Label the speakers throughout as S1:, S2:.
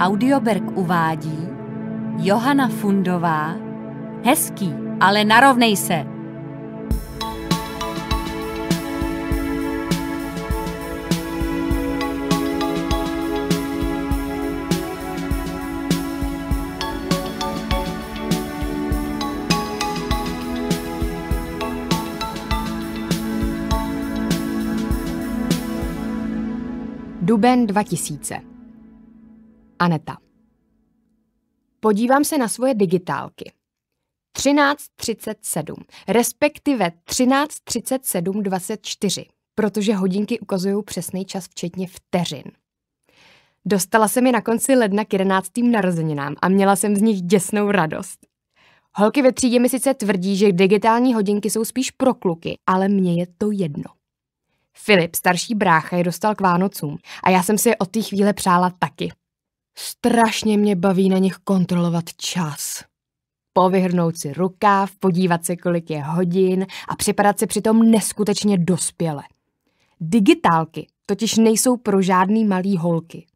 S1: Audioberg uvádí Johana Fundová Hezký, ale narovnej se! Duben 2000 Aneta. Podívám se na svoje digitálky. 13.37, respektive 13.37.24, protože hodinky ukazují přesný čas včetně vteřin. Dostala se mi na konci ledna k 11. narozeninám a měla jsem z nich děsnou radost. Holky ve třídě mi sice tvrdí, že digitální hodinky jsou spíš pro kluky, ale mně je to jedno. Filip, starší brácha, je dostal k Vánocům a já jsem si je od té chvíle přála taky. Strašně mě baví na nich kontrolovat čas. Povyhrnout si rukáv, podívat se, kolik je hodin a připadat si přitom neskutečně dospěle. Digitálky totiž nejsou pro žádný malý holky.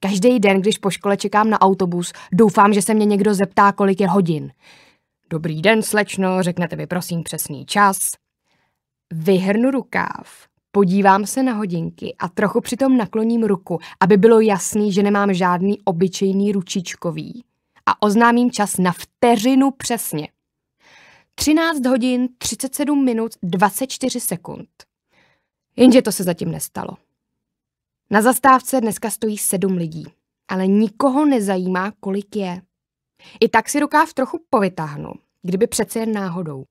S1: Každý den, když po škole čekám na autobus, doufám, že se mě někdo zeptá, kolik je hodin. Dobrý den, slečno, řeknete mi prosím přesný čas. Vyhrnu rukáv, podívám se na hodinky a trochu přitom nakloním ruku, aby bylo jasný, že nemám žádný obyčejný ručičkový a oznámím čas na vteřinu přesně. 13 hodin 37 minut 24 sekund. Jenže to se zatím nestalo. Na zastávce dneska stojí sedm lidí, ale nikoho nezajímá, kolik je. I tak si rukáv trochu povytáhnu, kdyby přece jen náhodou.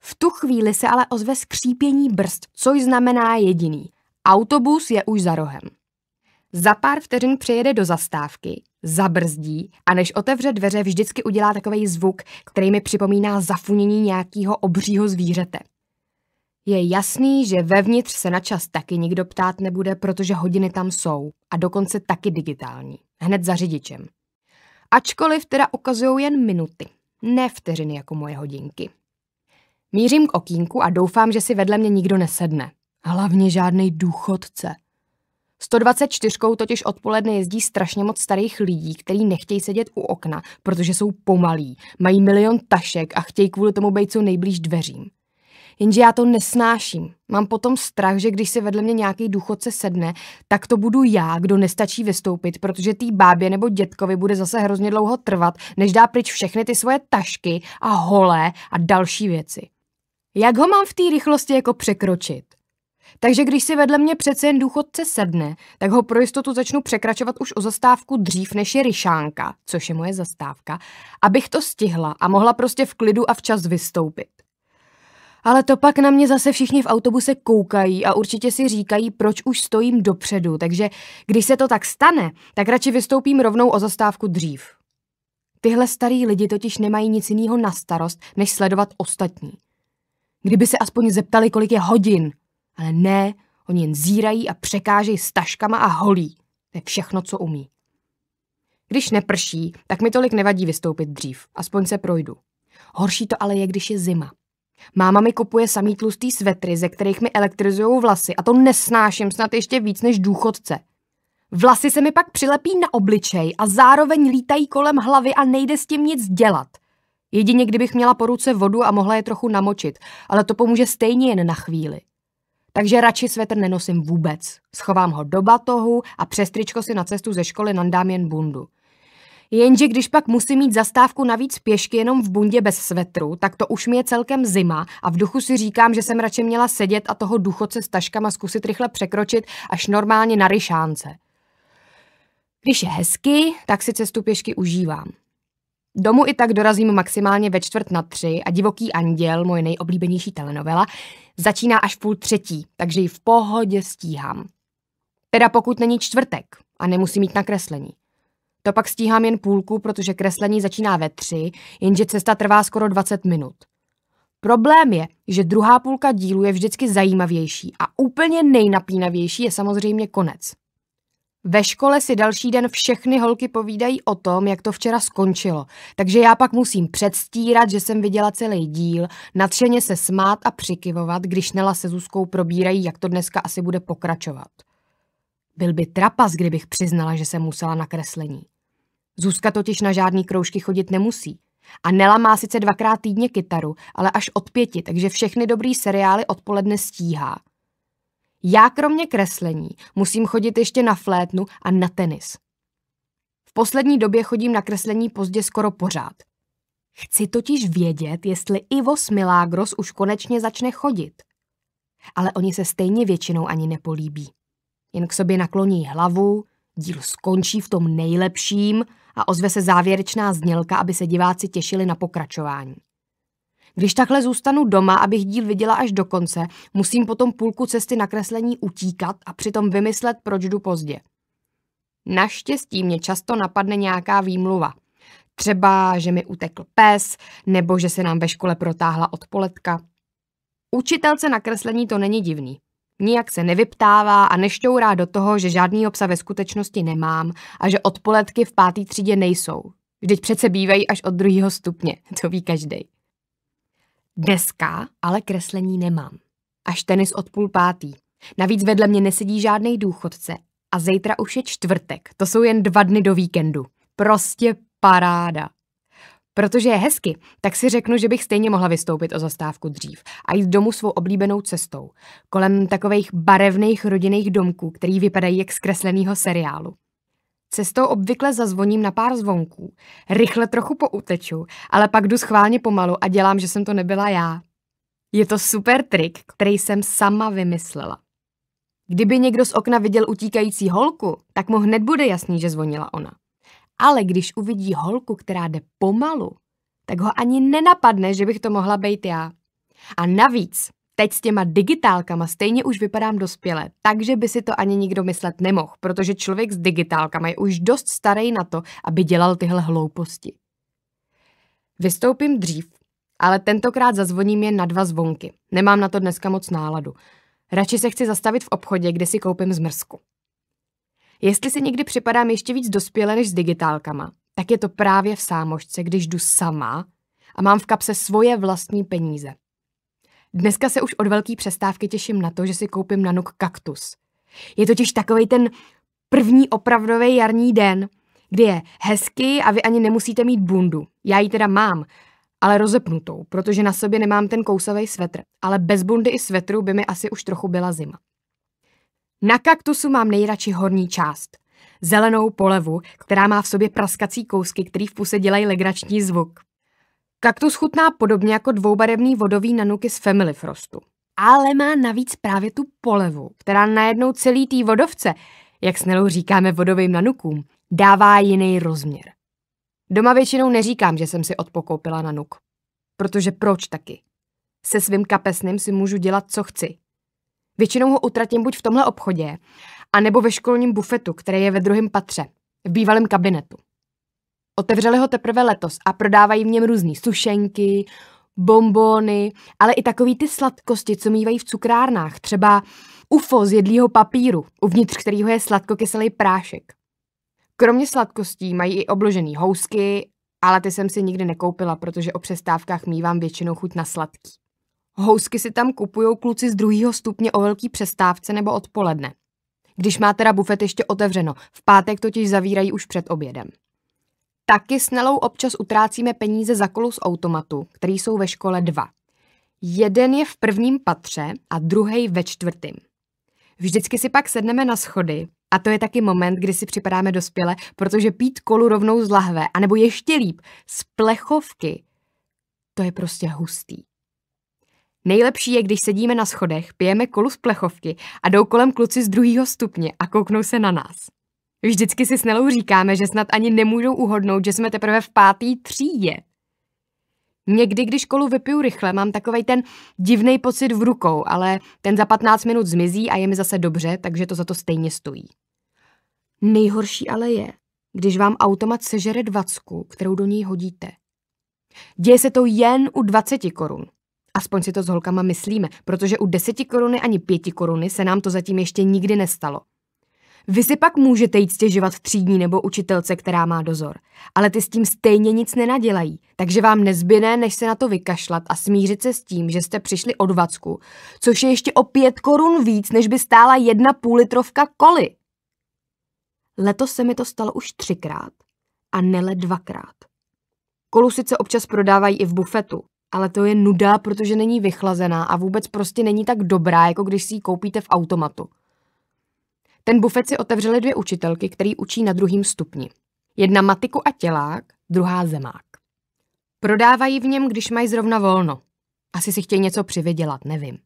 S1: V tu chvíli se ale ozve skřípění brzd, což znamená jediný. Autobus je už za rohem. Za pár vteřin přejede do zastávky, zabrzdí a než otevře dveře, vždycky udělá takový zvuk, který mi připomíná zafunění nějakého obřího zvířete. Je jasný, že vevnitř se na čas taky nikdo ptát nebude, protože hodiny tam jsou a dokonce taky digitální, hned za řidičem. Ačkoliv teda ukazují jen minuty, ne vteřiny jako moje hodinky. Mířím k okýnku a doufám, že si vedle mě nikdo nesedne. Hlavně žádný důchodce. 124 totiž odpoledne jezdí strašně moc starých lidí, kteří nechtějí sedět u okna, protože jsou pomalí, mají milion tašek a chtějí kvůli tomu být co nejblíž dveřím. Jenže já to nesnáším. Mám potom strach, že když si vedle mě nějaký důchodce sedne, tak to budu já, kdo nestačí vystoupit, protože tý bábě nebo dětkovi bude zase hrozně dlouho trvat, než dá pryč všechny ty svoje tašky a holé a další věci. Jak ho mám v té rychlosti jako překročit? Takže když si vedle mě přece jen důchodce sedne, tak ho pro jistotu začnu překračovat už o zastávku dřív, než je Ryšánka, což je moje zastávka, abych to stihla a mohla prostě v klidu a včas vystoupit. Ale to pak na mě zase všichni v autobuse koukají a určitě si říkají, proč už stojím dopředu, takže když se to tak stane, tak radši vystoupím rovnou o zastávku dřív. Tyhle starý lidi totiž nemají nic jiného na starost, než sledovat ostatní. Kdyby se aspoň zeptali, kolik je hodin. Ale ne, oni jen zírají a překážejí s taškama a holí. To je všechno, co umí. Když neprší, tak mi tolik nevadí vystoupit dřív. Aspoň se projdu. Horší to ale je, když je zima. Máma mi kupuje samý tlustý svetry, ze kterých mi elektrizují vlasy a to nesnáším snad ještě víc než důchodce. Vlasy se mi pak přilepí na obličej a zároveň lítají kolem hlavy a nejde s tím nic dělat – Jedině kdybych měla po ruce vodu a mohla je trochu namočit, ale to pomůže stejně jen na chvíli. Takže radši svetr nenosím vůbec. Schovám ho do batohu a přes tričko si na cestu ze školy nandám jen bundu. Jenže když pak musím mít zastávku navíc pěšky jenom v bundě bez svetru, tak to už mi je celkem zima a v duchu si říkám, že jsem radši měla sedět a toho duchoce s taškama zkusit rychle překročit až normálně na ryšánce. Když je hezky, tak si cestu pěšky užívám. Domů i tak dorazím maximálně ve čtvrt na tři a Divoký anděl, moje nejoblíbenější telenovela, začíná až v půl třetí, takže ji v pohodě stíhám. Teda pokud není čtvrtek a nemusím mít nakreslení. To pak stíhám jen půlku, protože kreslení začíná ve tři, jenže cesta trvá skoro 20 minut. Problém je, že druhá půlka dílu je vždycky zajímavější a úplně nejnapínavější je samozřejmě konec. Ve škole si další den všechny holky povídají o tom, jak to včera skončilo, takže já pak musím předstírat, že jsem viděla celý díl, nadšeně se smát a přikyvovat, když Nela se Zuzkou probírají, jak to dneska asi bude pokračovat. Byl by trapas, kdybych přiznala, že jsem musela na kreslení. Zuzka totiž na žádný kroužky chodit nemusí. A Nela má sice dvakrát týdně kytaru, ale až od pěti, takže všechny dobrý seriály odpoledne stíhá. Já kromě kreslení musím chodit ještě na flétnu a na tenis. V poslední době chodím na kreslení pozdě skoro pořád. Chci totiž vědět, jestli Ivo Milagros už konečně začne chodit. Ale oni se stejně většinou ani nepolíbí. Jen k sobě nakloní hlavu, díl skončí v tom nejlepším a ozve se závěrečná znělka, aby se diváci těšili na pokračování. Když takhle zůstanu doma, abych díl viděla až do konce, musím potom půlku cesty na kreslení utíkat a přitom vymyslet, proč jdu pozdě. Naštěstí mě často napadne nějaká výmluva. Třeba, že mi utekl pes, nebo že se nám ve škole protáhla odpoledka. Učitelce na kreslení to není divný. Nijak se nevyptává a nešťourá do toho, že žádný psa ve skutečnosti nemám a že odpoledky v pátý třídě nejsou. Vždyť přece bývají až od druhého stupně, to ví každej. Dneska ale kreslení nemám. Až tenis od půl pátý. Navíc vedle mě nesedí žádný důchodce a zítra už je čtvrtek. To jsou jen dva dny do víkendu. Prostě paráda. Protože je hezky, tak si řeknu, že bych stejně mohla vystoupit o zastávku dřív a jít domů svou oblíbenou cestou, kolem takových barevných rodinných domků, který vypadají jak z kresleného seriálu. Cestou obvykle zazvoním na pár zvonků. Rychle trochu pouteču, ale pak jdu schválně pomalu a dělám, že jsem to nebyla já. Je to super trik, který jsem sama vymyslela. Kdyby někdo z okna viděl utíkající holku, tak mu hned bude jasný, že zvonila ona. Ale když uvidí holku, která jde pomalu, tak ho ani nenapadne, že bych to mohla být já. A navíc Teď s těma digitálkama stejně už vypadám dospěle, takže by si to ani nikdo myslet nemohl, protože člověk s digitálkama je už dost starý na to, aby dělal tyhle hlouposti. Vystoupím dřív, ale tentokrát zazvoním jen na dva zvonky. Nemám na to dneska moc náladu. Radši se chci zastavit v obchodě, kde si koupím zmrzku. Jestli si někdy připadám ještě víc dospěle než s digitálkama, tak je to právě v sámošce, když jdu sama a mám v kapse svoje vlastní peníze. Dneska se už od velké přestávky těším na to, že si koupím na nuk kaktus. Je totiž takový ten první opravdový jarní den, kdy je hezky a vy ani nemusíte mít bundu. Já ji teda mám, ale rozepnutou, protože na sobě nemám ten kousavý svetr. Ale bez bundy i svetru by mi asi už trochu byla zima. Na kaktusu mám nejradši horní část. Zelenou polevu, která má v sobě praskací kousky, který v puse dělají legrační zvuk. Kaktus chutná podobně jako dvoubarevný vodový nanuky z Family Frostu. Ale má navíc právě tu polevu, která najednou celý tý vodovce, jak s říkáme vodovým nanukům, dává jiný rozměr. Doma většinou neříkám, že jsem si odpokoupila nanuk. Protože proč taky? Se svým kapesným si můžu dělat, co chci. Většinou ho utratím buď v tomhle obchodě, anebo ve školním bufetu, který je ve druhém patře, v bývalém kabinetu. Otevřeli ho teprve letos a prodávají v něm různé sušenky, bombóny, ale i takový ty sladkosti, co mývají v cukrárnách, třeba UFO z jedlího papíru, uvnitř kterého je sladkokyselý prášek. Kromě sladkostí mají i obložený housky, ale ty jsem si nikdy nekoupila, protože o přestávkách mývám většinou chuť na sladký. Housky si tam kupují kluci z druhého stupně o velký přestávce nebo odpoledne. Když má teda bufet ještě otevřeno, v pátek totiž zavírají už před obědem. Taky s Nelou občas utrácíme peníze za kolu z automatu, který jsou ve škole dva. Jeden je v prvním patře a druhý ve čtvrtém. Vždycky si pak sedneme na schody a to je taky moment, kdy si připadáme dospěle, protože pít kolu rovnou z lahve, anebo ještě líp, z plechovky, to je prostě hustý. Nejlepší je, když sedíme na schodech, pijeme kolu z plechovky a jdou kolem kluci z druhého stupně a kouknou se na nás. Vždycky si s Nelou říkáme, že snad ani nemůžou uhodnout, že jsme teprve v pátý třídě. Někdy, když školu vypiju rychle, mám takovej ten divný pocit v rukou, ale ten za 15 minut zmizí a je mi zase dobře, takže to za to stejně stojí. Nejhorší ale je, když vám automat sežere dvacku, kterou do ní hodíte. Děje se to jen u 20 korun. Aspoň si to s holkama myslíme, protože u 10 koruny ani 5 koruny se nám to zatím ještě nikdy nestalo. Vy si pak můžete jít stěžovat třídní nebo učitelce, která má dozor, ale ty s tím stejně nic nenadělají, takže vám nezbyne, než se na to vykašlat a smířit se s tím, že jste přišli od vacku, což je ještě o pět korun víc, než by stála jedna půl litrovka koly. Letos se mi to stalo už třikrát a nele dvakrát. Kolu sice občas prodávají i v bufetu, ale to je nuda, protože není vychlazená a vůbec prostě není tak dobrá, jako když si ji koupíte v automatu. Ten bufet si otevřely dvě učitelky, který učí na druhém stupni. Jedna matiku a tělák, druhá zemák. Prodávají v něm, když mají zrovna volno. Asi si chtějí něco přivydělat, nevím.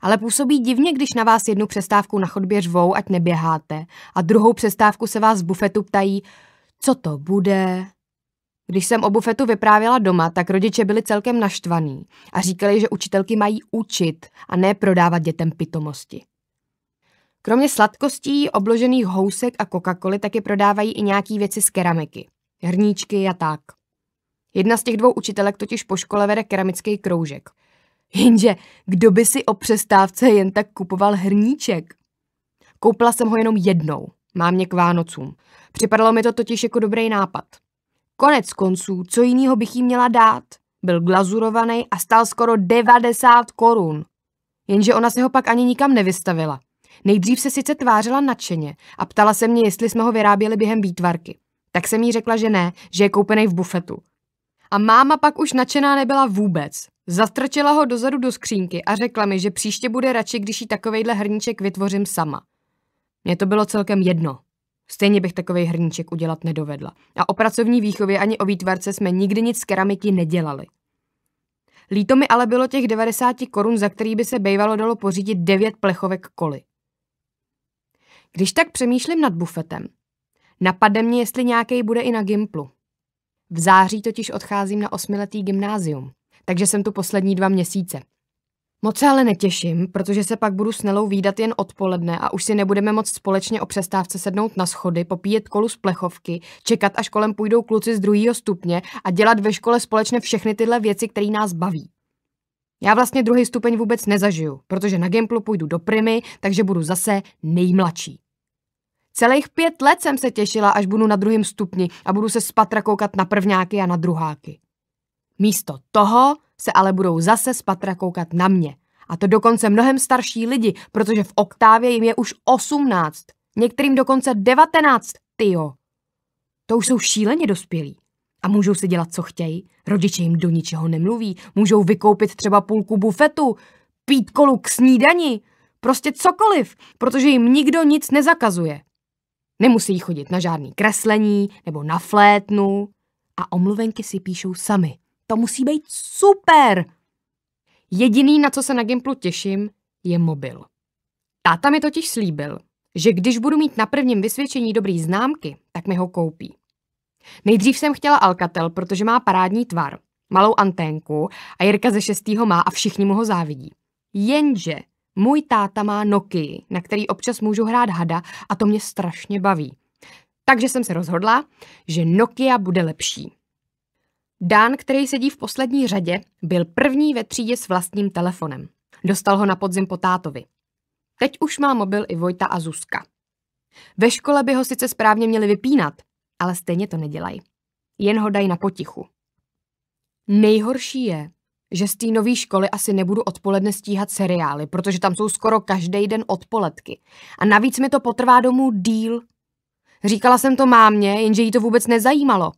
S1: Ale působí divně, když na vás jednu přestávku na chodbě řvou, ať neběháte, a druhou přestávku se vás z bufetu ptají, co to bude. Když jsem o bufetu vyprávěla doma, tak rodiče byli celkem naštvaní a říkali, že učitelky mají učit a ne prodávat dětem pitomosti. Kromě sladkostí, obložených housek a coca coly taky prodávají i nějaký věci z keramiky. Hrníčky a tak. Jedna z těch dvou učitelek totiž po škole vede keramický kroužek. Jenže, kdo by si o přestávce jen tak kupoval hrníček? Koupila jsem ho jenom jednou, mě k Vánocům. Připadalo mi to totiž jako dobrý nápad. Konec konců, co jiného bych jí měla dát? Byl glazurovaný a stál skoro 90 korun. Jenže ona se ho pak ani nikam nevystavila. Nejdřív se sice tvářila nadšeně a ptala se mě, jestli jsme ho vyráběli během výtvarky. Tak jsem jí řekla, že ne, že je koupený v bufetu. A máma pak už nadšená nebyla vůbec. Zastrčila ho dozadu do skřínky a řekla mi, že příště bude radši, když jí takovejhle hrníček vytvořím sama. Mně to bylo celkem jedno. Stejně bych takový hrníček udělat nedovedla. A o pracovní výchově ani o výtvarce jsme nikdy nic z keramiky nedělali. Líto mi ale bylo těch 90 korun, za který by se bejvalo dalo pořídit 9 plechovek koly. Když tak přemýšlím nad bufetem. Napadne mě, jestli nějaký bude i na Gimplu. V září totiž odcházím na osmiletý gymnázium, takže jsem tu poslední dva měsíce. Moc se ale netěším, protože se pak budu s Nelou výdat jen odpoledne a už si nebudeme moc společně o přestávce sednout na schody, popíjet kolu z plechovky, čekat, až kolem půjdou kluci z druhého stupně a dělat ve škole společně všechny tyhle věci, které nás baví. Já vlastně druhý stupeň vůbec nezažiju, protože na Gimplu půjdu do primy, takže budu zase nejmladší. Celých pět let jsem se těšila, až budu na druhém stupni a budu se spatra koukat na prvňáky a na druháky. Místo toho se ale budou zase spatra koukat na mě. A to dokonce mnohem starší lidi, protože v oktávě jim je už osmnáct, některým dokonce devatenáct tyjo. To už jsou šíleně dospělí. A můžou si dělat, co chtějí. Rodiče jim do ničeho nemluví. Můžou vykoupit třeba půlku bufetu, pít kolu k snídani, prostě cokoliv, protože jim nikdo nic nezakazuje. Nemusí chodit na žádný kreslení nebo na flétnu a omluvenky si píšou sami. To musí být super! Jediný, na co se na Gimplu těším, je mobil. Táta mi totiž slíbil, že když budu mít na prvním vysvědčení dobrý známky, tak mi ho koupí. Nejdřív jsem chtěla Alcatel, protože má parádní tvar, malou anténku a Jirka ze šestýho má a všichni mu ho závidí. Jenže můj táta má Nokia, na který občas můžu hrát hada a to mě strašně baví. Takže jsem se rozhodla, že Nokia bude lepší. Dán, který sedí v poslední řadě, byl první ve třídě s vlastním telefonem. Dostal ho na podzim po tátovi. Teď už má mobil i Vojta a Zuzka. Ve škole by ho sice správně měli vypínat, ale stejně to nedělají. Jen ho dají na potichu. Nejhorší je, že z té nové školy asi nebudu odpoledne stíhat seriály, protože tam jsou skoro každý den odpoledky. A navíc mi to potrvá domů díl. Říkala jsem to mámě, jenže jí to vůbec nezajímalo.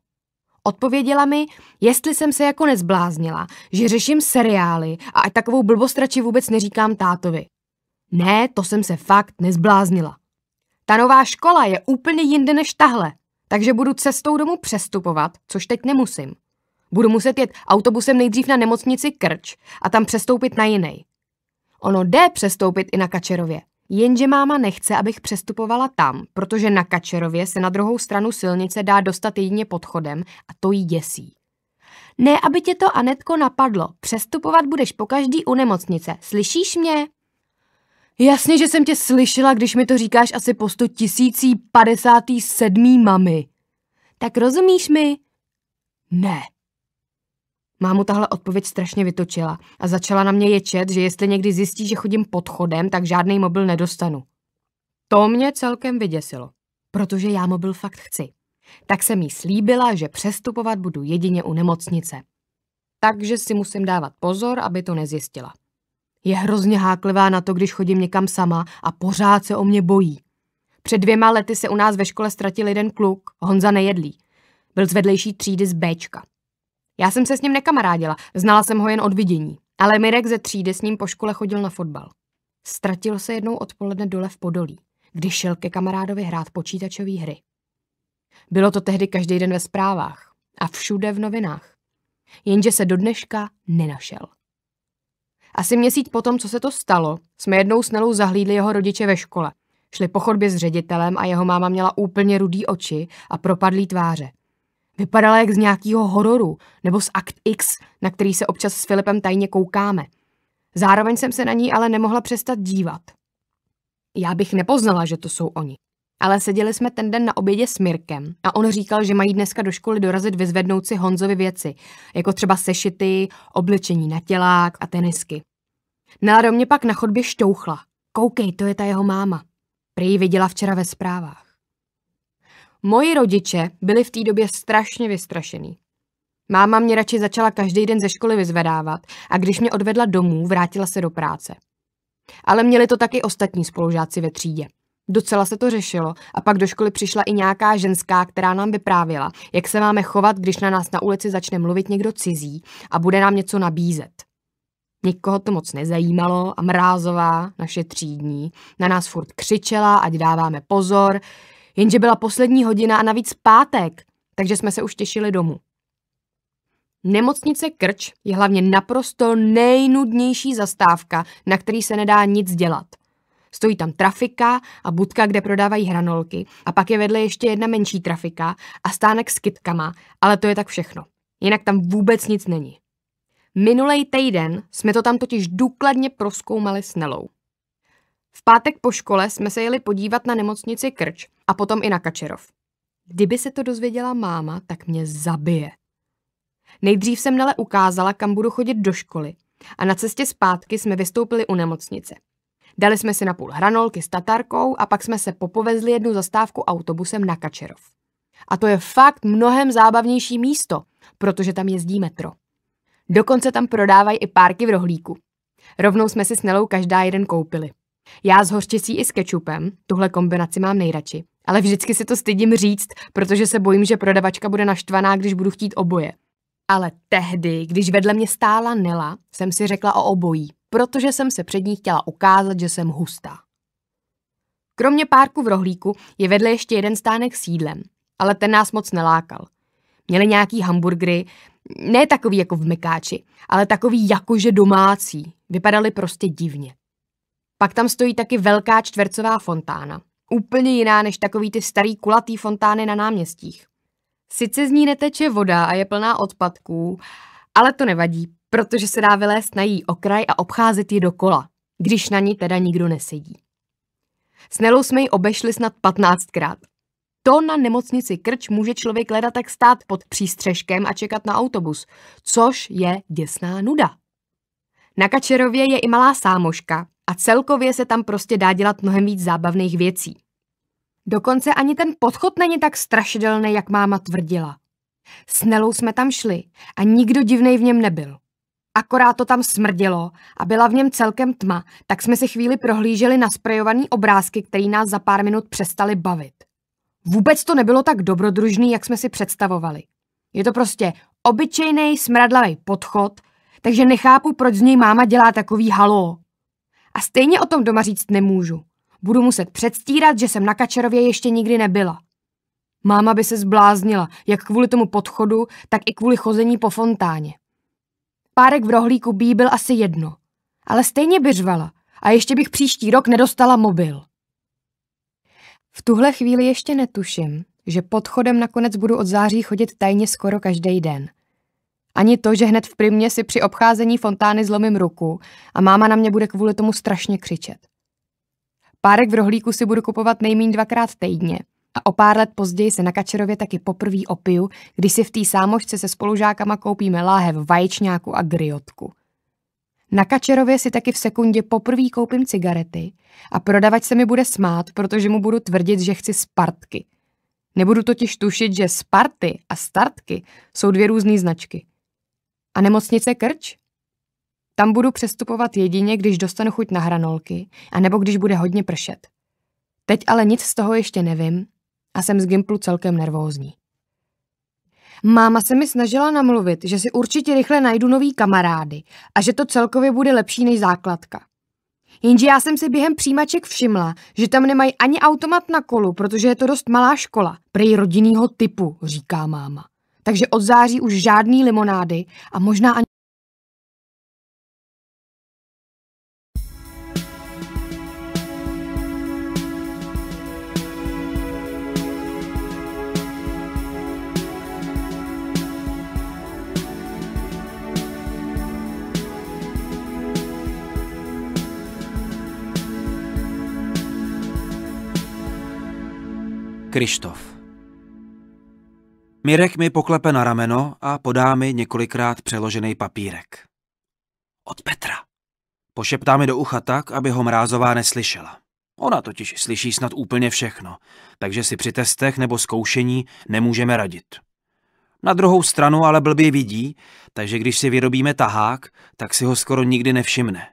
S1: Odpověděla mi, jestli jsem se jako nezbláznila, že řeším seriály a ať takovou blbost radši vůbec neříkám tátovi. Ne, to jsem se fakt nezbláznila. Ta nová škola je úplně jinde než tahle takže budu cestou domů přestupovat, což teď nemusím. Budu muset jet autobusem nejdřív na nemocnici Krč a tam přestoupit na jiný. Ono jde přestoupit i na Kačerově. Jenže máma nechce, abych přestupovala tam, protože na Kačerově se na druhou stranu silnice dá dostat jedině podchodem a to jí děsí. Ne, aby tě to, Anetko, napadlo. Přestupovat budeš po každý u nemocnice. Slyšíš mě? Jasně, že jsem tě slyšela, když mi to říkáš asi po 100 tisící 57. mami. Tak rozumíš mi? Ne. Mámu tahle odpověď strašně vytočila a začala na mě ječet, že jestli někdy zjistí, že chodím pod chodem, tak žádný mobil nedostanu. To mě celkem vyděsilo, protože já mobil fakt chci. Tak jsem jí slíbila, že přestupovat budu jedině u nemocnice. Takže si musím dávat pozor, aby to nezjistila. Je hrozně háklivá na to, když chodím někam sama a pořád se o mě bojí. Před dvěma lety se u nás ve škole ztratil jeden kluk, Honza Nejedlý. Byl z vedlejší třídy z Bčka. Já jsem se s ním nekamarádila, znala jsem ho jen od vidění, ale Mirek ze třídy s ním po škole chodil na fotbal. Ztratil se jednou odpoledne dole v Podolí, když šel ke kamarádovi hrát počítačové hry. Bylo to tehdy každý den ve zprávách a všude v novinách. Jenže se do dneška nenašel. Asi měsíc potom, co se to stalo, jsme jednou s Nelou zahlídli jeho rodiče ve škole. Šli po chodbě s ředitelem a jeho máma měla úplně rudý oči a propadlý tváře. Vypadala jak z nějakého hororu nebo z Akt X, na který se občas s Filipem tajně koukáme. Zároveň jsem se na ní ale nemohla přestat dívat. Já bych nepoznala, že to jsou oni. Ale seděli jsme ten den na obědě s Mirkem a on říkal, že mají dneska do školy dorazit vyzvednout si Honzovi věci, jako třeba sešity, obličení na tělák a tenisky. Nela no mě pak na chodbě šťouchla. Koukej, to je ta jeho máma. Prý viděla včera ve zprávách. Moji rodiče byli v té době strašně vystrašený. Máma mě radši začala každý den ze školy vyzvedávat a když mě odvedla domů, vrátila se do práce. Ale měli to taky ostatní spolužáci ve třídě. Docela se to řešilo a pak do školy přišla i nějaká ženská, která nám vyprávěla, jak se máme chovat, když na nás na ulici začne mluvit někdo cizí a bude nám něco nabízet. Nikoho to moc nezajímalo a Mrázová, naše třídní, na nás furt křičela, ať dáváme pozor, jenže byla poslední hodina a navíc pátek, takže jsme se už těšili domů. Nemocnice Krč je hlavně naprosto nejnudnější zastávka, na který se nedá nic dělat. Stojí tam trafika a budka, kde prodávají hranolky a pak je vedle ještě jedna menší trafika a stánek s kytkama, ale to je tak všechno. Jinak tam vůbec nic není. Minulej týden jsme to tam totiž důkladně proskoumali s Nelou. V pátek po škole jsme se jeli podívat na nemocnici Krč a potom i na Kačerov. Kdyby se to dozvěděla máma, tak mě zabije. Nejdřív jsem Nele ukázala, kam budu chodit do školy a na cestě zpátky jsme vystoupili u nemocnice. Dali jsme si na půl hranolky s tatarkou a pak jsme se popovezli jednu zastávku autobusem na Kačerov. A to je fakt mnohem zábavnější místo, protože tam jezdí metro. Dokonce tam prodávají i párky v rohlíku. Rovnou jsme si s Nelou každá jeden koupili. Já s hořčicí i s kečupem, tuhle kombinaci mám nejradši, ale vždycky si to stydím říct, protože se bojím, že prodavačka bude naštvaná, když budu chtít oboje. Ale tehdy, když vedle mě stála Nela, jsem si řekla o obojí protože jsem se před ní chtěla ukázat, že jsem hustá. Kromě párku v rohlíku je vedle ještě jeden stánek s jídlem, ale ten nás moc nelákal. Měli nějaký hamburgery, ne takový jako v Mekáči, ale takový jakože domácí. Vypadaly prostě divně. Pak tam stojí taky velká čtvercová fontána. Úplně jiná než takový ty starý kulatý fontány na náměstích. Sice z ní neteče voda a je plná odpadků, ale to nevadí, protože se dá vylézt na její okraj a obcházet ji dokola, když na ní teda nikdo nesedí. S Nelou jsme ji obešli snad patnáctkrát. To na nemocnici Krč může člověk leda tak stát pod přístřežkem a čekat na autobus, což je děsná nuda. Na Kačerově je i malá sámoška a celkově se tam prostě dá dělat mnohem víc zábavných věcí. Dokonce ani ten podchod není tak strašidelný, jak máma tvrdila. S Nelou jsme tam šli a nikdo divnej v něm nebyl. Akorát to tam smrdilo a byla v něm celkem tma, tak jsme si chvíli prohlíželi nasprejovaný obrázky, který nás za pár minut přestali bavit. Vůbec to nebylo tak dobrodružný, jak jsme si představovali. Je to prostě obyčejný smradlavý podchod, takže nechápu, proč z něj máma dělá takový halo. A stejně o tom doma říct nemůžu. Budu muset předstírat, že jsem na Kačerově ještě nikdy nebyla. Máma by se zbláznila, jak kvůli tomu podchodu, tak i kvůli chození po fontáně párek v rohlíku by byl asi jedno. Ale stejně by řvala a ještě bych příští rok nedostala mobil. V tuhle chvíli ještě netuším, že podchodem nakonec budu od září chodit tajně skoro každý den. Ani to, že hned v primě si při obcházení fontány zlomím ruku a máma na mě bude kvůli tomu strašně křičet. Párek v rohlíku si budu kupovat nejméně dvakrát týdně – a o pár let později se na Kačerově taky poprvé opiju, když si v té sámošce se spolužákama koupíme láhev vaječňáku a griotku. Na Kačerově si taky v sekundě poprvé koupím cigarety a prodavač se mi bude smát, protože mu budu tvrdit, že chci Spartky. Nebudu totiž tušit, že Sparty a Startky jsou dvě různé značky. A nemocnice Krč? Tam budu přestupovat jedině, když dostanu chuť na hranolky, anebo když bude hodně pršet. Teď ale nic z toho ještě nevím a jsem z Gimplu celkem nervózní. Máma se mi snažila namluvit, že si určitě rychle najdu nový kamarády a že to celkově bude lepší než základka. Jenže já jsem si během přijímaček všimla, že tam nemají ani automat na kolu, protože je to dost malá škola, prej rodinného typu, říká máma. Takže od září už žádný limonády a možná ani
S2: Krištof. Mirek mi poklepe na rameno a podá mi několikrát přeložený papírek. Od Petra. Pošeptá mi do ucha tak, aby ho mrázová neslyšela. Ona totiž slyší snad úplně všechno, takže si při testech nebo zkoušení nemůžeme radit. Na druhou stranu ale blbě vidí, takže když si vyrobíme tahák, tak si ho skoro nikdy nevšimne.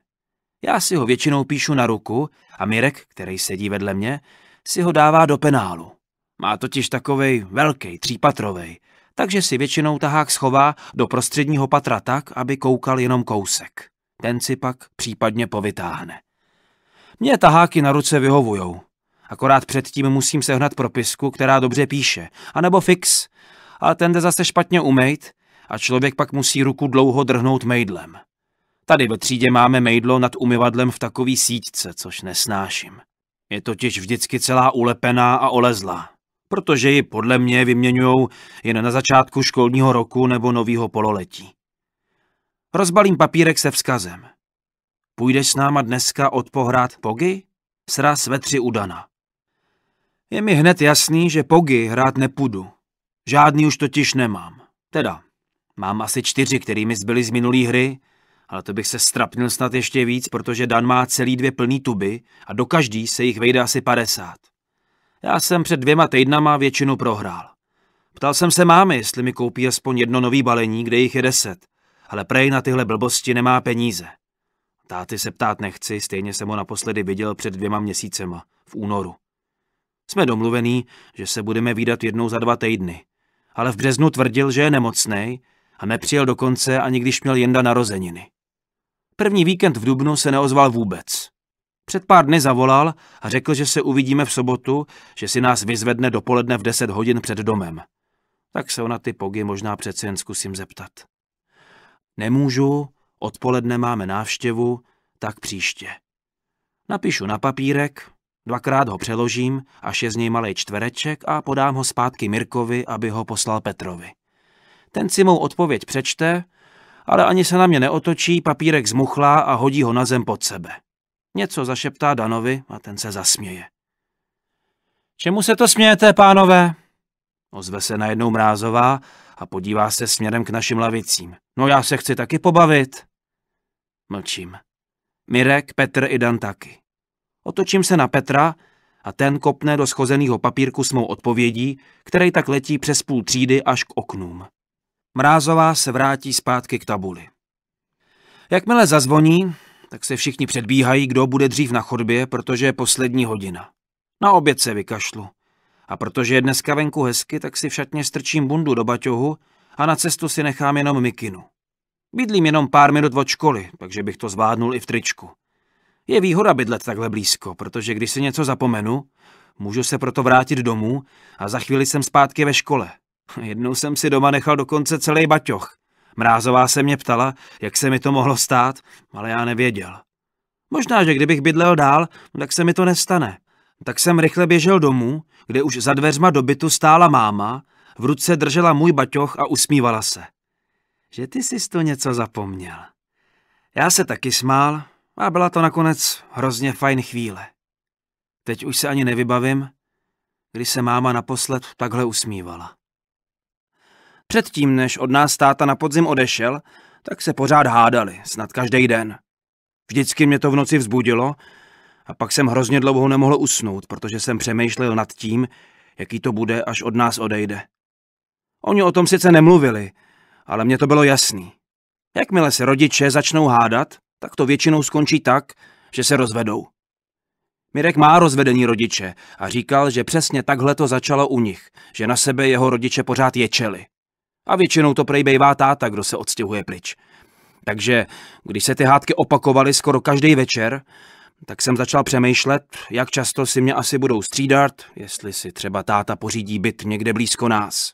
S2: Já si ho většinou píšu na ruku a Mirek, který sedí vedle mě, si ho dává do penálu. Má totiž takovej velký, třípatrovej, takže si většinou tahák schová do prostředního patra tak, aby koukal jenom kousek. Ten si pak případně povytáhne. Mně taháky na ruce vyhovujou. Akorát předtím musím sehnat propisku, která dobře píše, anebo fix, ale ten jde zase špatně umejt a člověk pak musí ruku dlouho drhnout mejdlem. Tady ve třídě máme mejdlo nad umyvadlem v takový síťce, což nesnáším. Je totiž vždycky celá ulepená a olezlá protože ji podle mě vyměňují jen na začátku školního roku nebo nového pololetí. Rozbalím papírek se vzkazem. Půjdeš s náma dneska od pohrát Pogy? Sraz ve tři udana. Je mi hned jasný, že Pogy hrát nepůjdu. Žádný už totiž nemám. Teda, mám asi čtyři, kterými zbyly z minulý hry, ale to bych se strapnil snad ještě víc, protože Dan má celý dvě plný tuby a do každý se jich vejde asi padesát. Já jsem před dvěma týdnama většinu prohrál. Ptal jsem se mámy, jestli mi koupí aspoň jedno nový balení, kde jich je deset, ale prej na tyhle blbosti nemá peníze. Táty se ptát nechci, stejně jsem ho naposledy viděl před dvěma měsícema, v únoru. Jsme domluvení, že se budeme výdat jednou za dva týdny, ale v březnu tvrdil, že je nemocný a nepřijel dokonce ani když měl jenda narozeniny. První víkend v Dubnu se neozval vůbec. Před pár dny zavolal a řekl, že se uvidíme v sobotu, že si nás vyzvedne dopoledne v 10 hodin před domem. Tak se ona ty pogy možná přece jen zkusím zeptat. Nemůžu, odpoledne máme návštěvu, tak příště. Napíšu na papírek, dvakrát ho přeložím, až je z něj malý čtvereček a podám ho zpátky Mirkovi, aby ho poslal Petrovi. Ten si mou odpověď přečte, ale ani se na mě neotočí, papírek zmuchlá a hodí ho na zem pod sebe. Něco zašeptá Danovi a ten se zasměje. Čemu se to smějete, pánové? Ozve se najednou Mrázová a podívá se směrem k našim lavicím. No já se chci taky pobavit. Mlčím. Mirek, Petr i Dan taky. Otočím se na Petra a ten kopne do schozeného papírku s mou odpovědí, který tak letí přes půl třídy až k oknům. Mrázová se vrátí zpátky k tabuli. Jakmile zazvoní, tak se všichni předbíhají, kdo bude dřív na chodbě, protože je poslední hodina. Na oběd se vykašlu. A protože je dneska venku hezky, tak si všatně strčím bundu do baťohu a na cestu si nechám jenom mikinu. Bydlím jenom pár minut od školy, takže bych to zvládnul i v tričku. Je výhoda bydlet takhle blízko, protože když si něco zapomenu, můžu se proto vrátit domů a za chvíli jsem zpátky ve škole. Jednou jsem si doma nechal dokonce celý baťoch. Mrázová se mě ptala, jak se mi to mohlo stát, ale já nevěděl. Možná, že kdybych bydlel dál, tak se mi to nestane. Tak jsem rychle běžel domů, kde už za dveřma do bytu stála máma, v ruce držela můj baťoch a usmívala se. Že ty jsi to něco zapomněl. Já se taky smál a byla to nakonec hrozně fajn chvíle. Teď už se ani nevybavím, kdy se máma naposled takhle usmívala. Předtím, než od nás táta na podzim odešel, tak se pořád hádali, snad každý den. Vždycky mě to v noci vzbudilo a pak jsem hrozně dlouho nemohl usnout, protože jsem přemýšlel nad tím, jaký to bude, až od nás odejde. Oni o tom sice nemluvili, ale mě to bylo jasný. Jakmile se rodiče začnou hádat, tak to většinou skončí tak, že se rozvedou. Mirek má rozvedení rodiče a říkal, že přesně takhle to začalo u nich, že na sebe jeho rodiče pořád ječeli. A většinou to prejbejvá táta, kdo se odstěhuje pryč. Takže když se ty hádky opakovaly skoro každý večer, tak jsem začal přemýšlet, jak často si mě asi budou střídat, jestli si třeba táta pořídí byt někde blízko nás.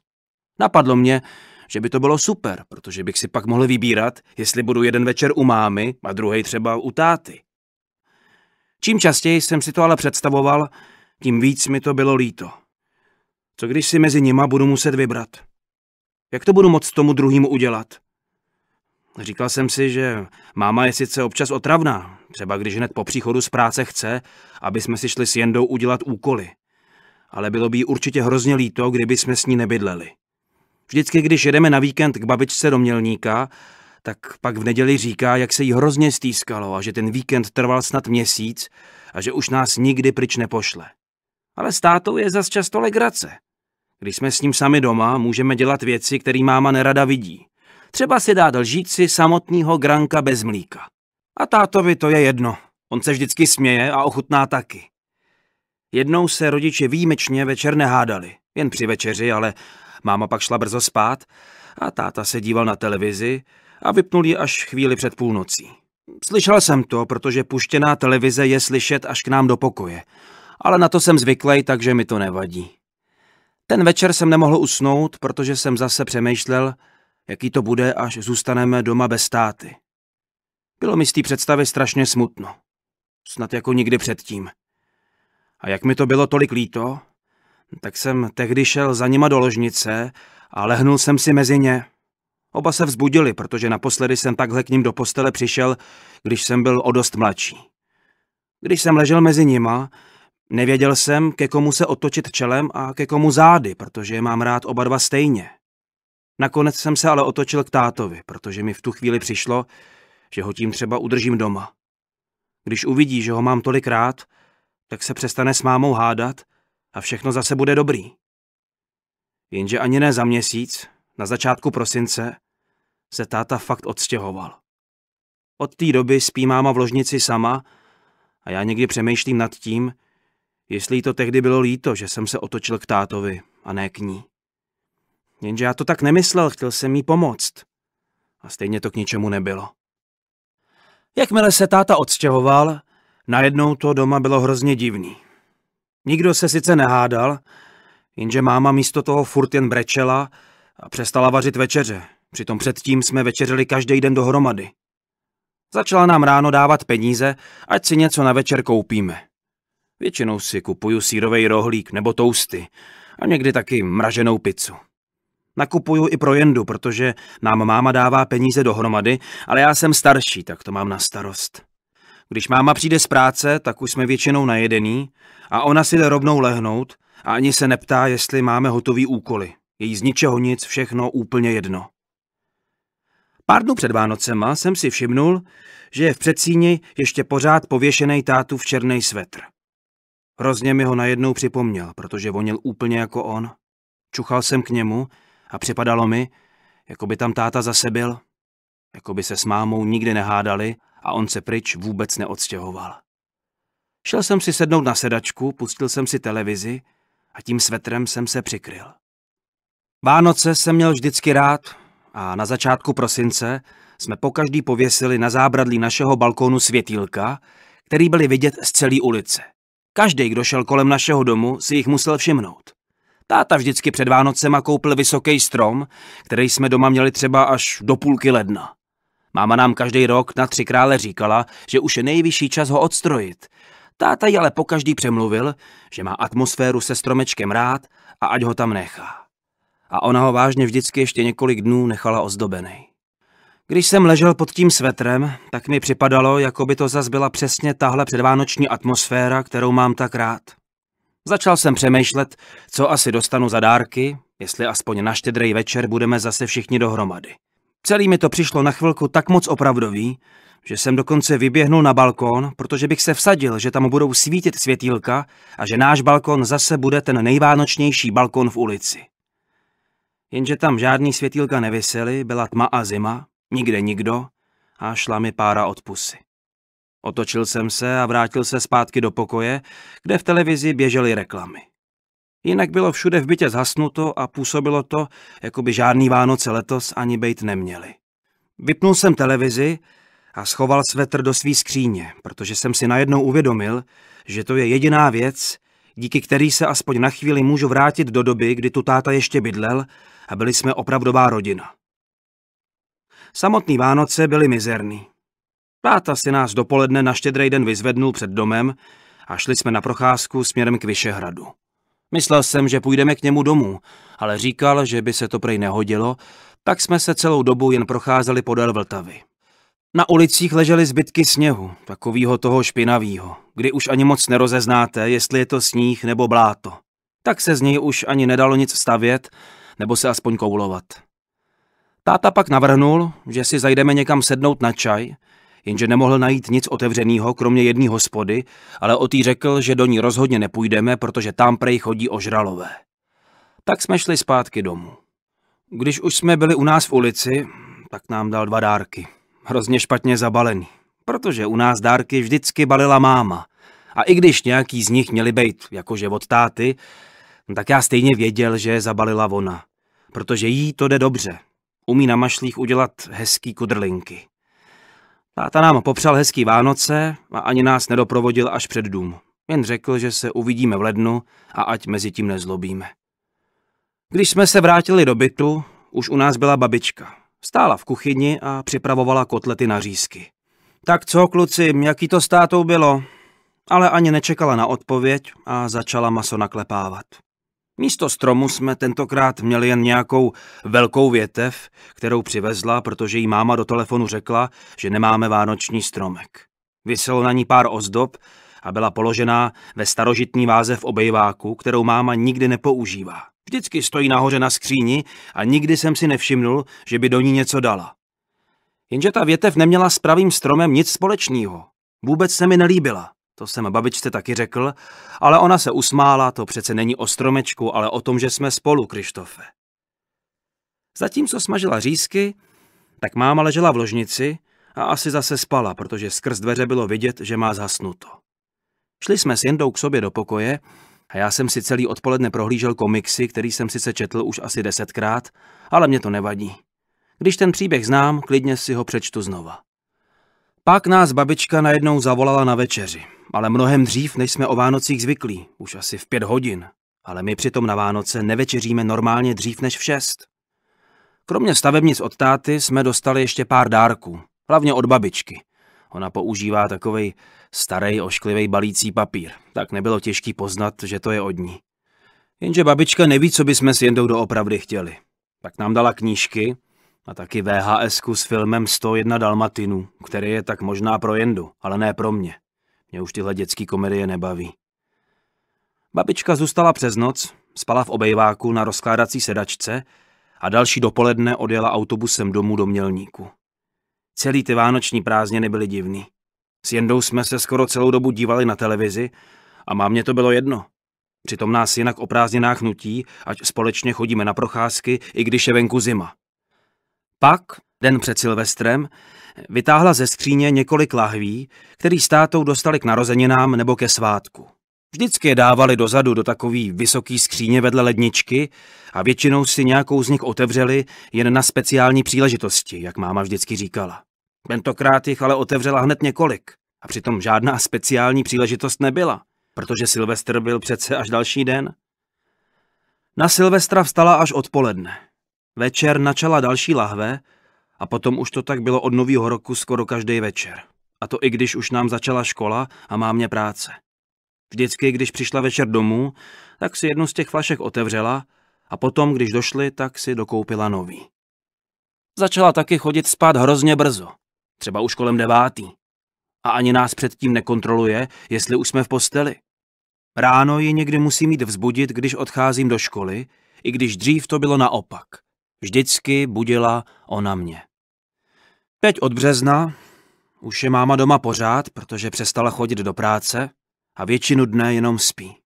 S2: Napadlo mě, že by to bylo super, protože bych si pak mohl vybírat, jestli budu jeden večer u mámy a druhý třeba u táty. Čím častěji jsem si to ale představoval, tím víc mi to bylo líto. Co když si mezi nima budu muset vybrat? Jak to budu moc tomu druhému udělat? Říkal jsem si, že máma je sice občas otravná, třeba když hned po příchodu z práce chce, aby jsme si šli s Jendou udělat úkoly. Ale bylo by jí určitě hrozně líto, kdyby jsme s ní nebydleli. Vždycky, když jedeme na víkend k babičce do Mělníka, tak pak v neděli říká, jak se jí hrozně stýskalo a že ten víkend trval snad měsíc a že už nás nikdy pryč nepošle. Ale státou je zas často legrace. Když jsme s ním sami doma, můžeme dělat věci, které máma nerada vidí. Třeba si dát lžíci samotného granka bez mlíka. A tátovi to je jedno. On se vždycky směje a ochutná taky. Jednou se rodiče výjimečně večer nehádali. Jen při večeři, ale máma pak šla brzo spát a táta se díval na televizi a vypnul ji až chvíli před půlnocí. Slyšel jsem to, protože puštěná televize je slyšet až k nám do pokoje. Ale na to jsem zvyklý, takže mi to nevadí. Ten večer jsem nemohl usnout, protože jsem zase přemýšlel, jaký to bude, až zůstaneme doma bez táty. Bylo mi z té představy strašně smutno. Snad jako nikdy předtím. A jak mi to bylo tolik líto, tak jsem tehdy šel za nima do ložnice a lehnul jsem si mezi ně. Oba se vzbudili, protože naposledy jsem takhle k ním do postele přišel, když jsem byl o dost mladší. Když jsem ležel mezi nima, Nevěděl jsem, ke komu se otočit čelem a ke komu zády, protože je mám rád oba dva stejně. Nakonec jsem se ale otočil k tátovi, protože mi v tu chvíli přišlo, že ho tím třeba udržím doma. Když uvidí, že ho mám tolik rád, tak se přestane s mámou hádat a všechno zase bude dobrý. Jenže ani ne za měsíc, na začátku prosince, se táta fakt odstěhoval. Od té doby spí máma v ložnici sama a já někdy přemýšlím nad tím, Jestli jí to tehdy bylo líto, že jsem se otočil k tátovi a ne k ní. Jenže já to tak nemyslel, chtěl jsem jí pomoct. A stejně to k ničemu nebylo. Jakmile se táta odstěhoval, najednou to doma bylo hrozně divný. Nikdo se sice nehádal, jenže máma místo toho furt jen brečela a přestala vařit večeře. Přitom předtím jsme večeřili každý den dohromady. Začala nám ráno dávat peníze, ať si něco na večer koupíme. Většinou si kupuju sírový rohlík nebo tousty a někdy taky mraženou pizzu. Nakupuju i pro jendu, protože nám máma dává peníze dohromady, ale já jsem starší, tak to mám na starost. Když máma přijde z práce, tak už jsme většinou najedený a ona si jde rovnou lehnout a ani se neptá, jestli máme hotový úkoly. Její z ničeho nic, všechno úplně jedno. Pár dnů před Vánocema jsem si všimnul, že je v předsíni ještě pořád pověšený tátu v černý svetr. Hrozně mi ho najednou připomněl, protože vonil úplně jako on. Čuchal jsem k němu a připadalo mi, jako by tam táta zase byl, jako by se s mámou nikdy nehádali a on se pryč vůbec neodstěhoval. Šel jsem si sednout na sedačku, pustil jsem si televizi a tím svetrem jsem se přikryl. Vánoce jsem měl vždycky rád a na začátku prosince jsme pokaždý pověsili na zábradlí našeho balkónu světýlka, který byly vidět z celé ulice. Každý, kdo šel kolem našeho domu, si jich musel všimnout. Táta vždycky před Vánocema koupil vysoký strom, který jsme doma měli třeba až do půlky ledna. Máma nám každý rok na tři krále říkala, že už je nejvyšší čas ho odstrojit. Táta ji ale po každý přemluvil, že má atmosféru se stromečkem rád a ať ho tam nechá. A ona ho vážně vždycky ještě několik dnů nechala ozdobený. Když jsem ležel pod tím svetrem, tak mi připadalo, jako by to zas byla přesně tahle předvánoční atmosféra, kterou mám tak rád. Začal jsem přemýšlet, co asi dostanu za dárky, jestli aspoň na štědrý večer budeme zase všichni dohromady. Celý mi to přišlo na chvilku tak moc opravdový, že jsem dokonce vyběhnul na balkón, protože bych se vsadil, že tam budou svítit světýlka a že náš balkón zase bude ten nejvánočnější balkón v ulici. Jenže tam žádný světýlka nevisely, byla tma a zima nikde nikdo a šla mi pára od pusy. Otočil jsem se a vrátil se zpátky do pokoje, kde v televizi běžely reklamy. Jinak bylo všude v bytě zhasnuto a působilo to, jako by žádný Vánoce letos ani bejt neměli. Vypnul jsem televizi a schoval svetr do svý skříně, protože jsem si najednou uvědomil, že to je jediná věc, díky který se aspoň na chvíli můžu vrátit do doby, kdy tu táta ještě bydlel a byli jsme opravdová rodina. Samotný Vánoce byly mizerný. Páta si nás dopoledne na štědrý den vyzvednul před domem a šli jsme na procházku směrem k Vyšehradu. Myslel jsem, že půjdeme k němu domů, ale říkal, že by se to prej nehodilo, tak jsme se celou dobu jen procházeli podél Vltavy. Na ulicích ležely zbytky sněhu, takovýho toho špinavýho, kdy už ani moc nerozeznáte, jestli je to sníh nebo bláto. Tak se z něj už ani nedalo nic stavět, nebo se aspoň koulovat. Táta pak navrhnul, že si zajdeme někam sednout na čaj, jenže nemohl najít nic otevřeného, kromě jedné hospody, ale tý řekl, že do ní rozhodně nepůjdeme, protože tam prej chodí ožralové. Tak jsme šli zpátky domů. Když už jsme byli u nás v ulici, tak nám dal dva dárky. Hrozně špatně zabalený, protože u nás dárky vždycky balila máma. A i když nějaký z nich měli být jakože od táty, tak já stejně věděl, že je zabalila ona. Protože jí to jde dobře, umí na mašlích udělat hezký kudrlinky. Táta nám popřál hezký Vánoce a ani nás nedoprovodil až před dům. Jen řekl, že se uvidíme v lednu a ať mezi tím nezlobíme. Když jsme se vrátili do bytu, už u nás byla babička. Stála v kuchyni a připravovala kotlety na řízky. Tak co, kluci, jaký to státou bylo? Ale ani nečekala na odpověď a začala maso naklepávat. Místo stromu jsme tentokrát měli jen nějakou velkou větev, kterou přivezla, protože jí máma do telefonu řekla, že nemáme vánoční stromek. Vyselo na ní pár ozdob a byla položená ve starožitní váze v obejváku, kterou máma nikdy nepoužívá. Vždycky stojí nahoře na skříni a nikdy jsem si nevšimnul, že by do ní něco dala. Jenže ta větev neměla s pravým stromem nic společného. Vůbec se mi nelíbila. To jsem babičce taky řekl, ale ona se usmála, to přece není o stromečku, ale o tom, že jsme spolu, Krištofe. Zatímco smažila řízky, tak máma ležela v ložnici a asi zase spala, protože skrz dveře bylo vidět, že má zhasnuto. Šli jsme s Jendou k sobě do pokoje a já jsem si celý odpoledne prohlížel komiksy, který jsem sice četl už asi desetkrát, ale mě to nevadí. Když ten příběh znám, klidně si ho přečtu znova. Pak nás babička najednou zavolala na večeři, ale mnohem dřív, než jsme o Vánocích zvyklí, už asi v pět hodin. Ale my přitom na Vánoce nevečeříme normálně dřív než v šest. Kromě stavebnic od táty jsme dostali ještě pár dárků, hlavně od babičky. Ona používá takovej starý ošklivý balící papír, tak nebylo těžký poznat, že to je od ní. Jenže babička neví, co by jsme s Jendou doopravdy chtěli. Tak nám dala knížky, a taky vhs s filmem 101 Dalmatinu, který je tak možná pro Jendu, ale ne pro mě. Mě už tyhle dětské komedie nebaví. Babička zůstala přes noc, spala v obejváku na rozkládací sedačce a další dopoledne odjela autobusem domů do Mělníku. Celý ty vánoční prázdniny byly divný. S Jendou jsme se skoro celou dobu dívali na televizi a mámě to bylo jedno. Přitom nás jinak o prázdninách nutí, ať společně chodíme na procházky, i když je venku zima. Pak, den před Silvestrem, vytáhla ze skříně několik lahví, který s tátou dostali k narozeninám nebo ke svátku. Vždycky je dávali dozadu do takový vysoký skříně vedle ledničky a většinou si nějakou z nich otevřeli jen na speciální příležitosti, jak máma vždycky říkala. Tentokrát jich ale otevřela hned několik a přitom žádná speciální příležitost nebyla, protože Silvestr byl přece až další den. Na Silvestra vstala až odpoledne. Večer načala další lahve a potom už to tak bylo od nového roku skoro každý večer. A to i když už nám začala škola a má mě práce. Vždycky, když přišla večer domů, tak si jednu z těch flašek otevřela a potom, když došli, tak si dokoupila nový. Začala taky chodit spát hrozně brzo, třeba už kolem devátý. A ani nás předtím nekontroluje, jestli už jsme v posteli. Ráno ji někdy musím mít vzbudit, když odcházím do školy, i když dřív to bylo naopak. Vždycky budila ona mě. Teď od března už je máma doma pořád, protože přestala chodit do práce a většinu dne jenom spí.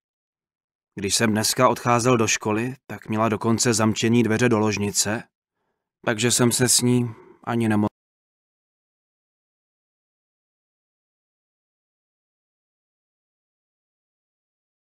S2: Když jsem dneska odcházel do školy, tak měla dokonce zamčený dveře do ložnice, takže jsem se s ní ani nemohl.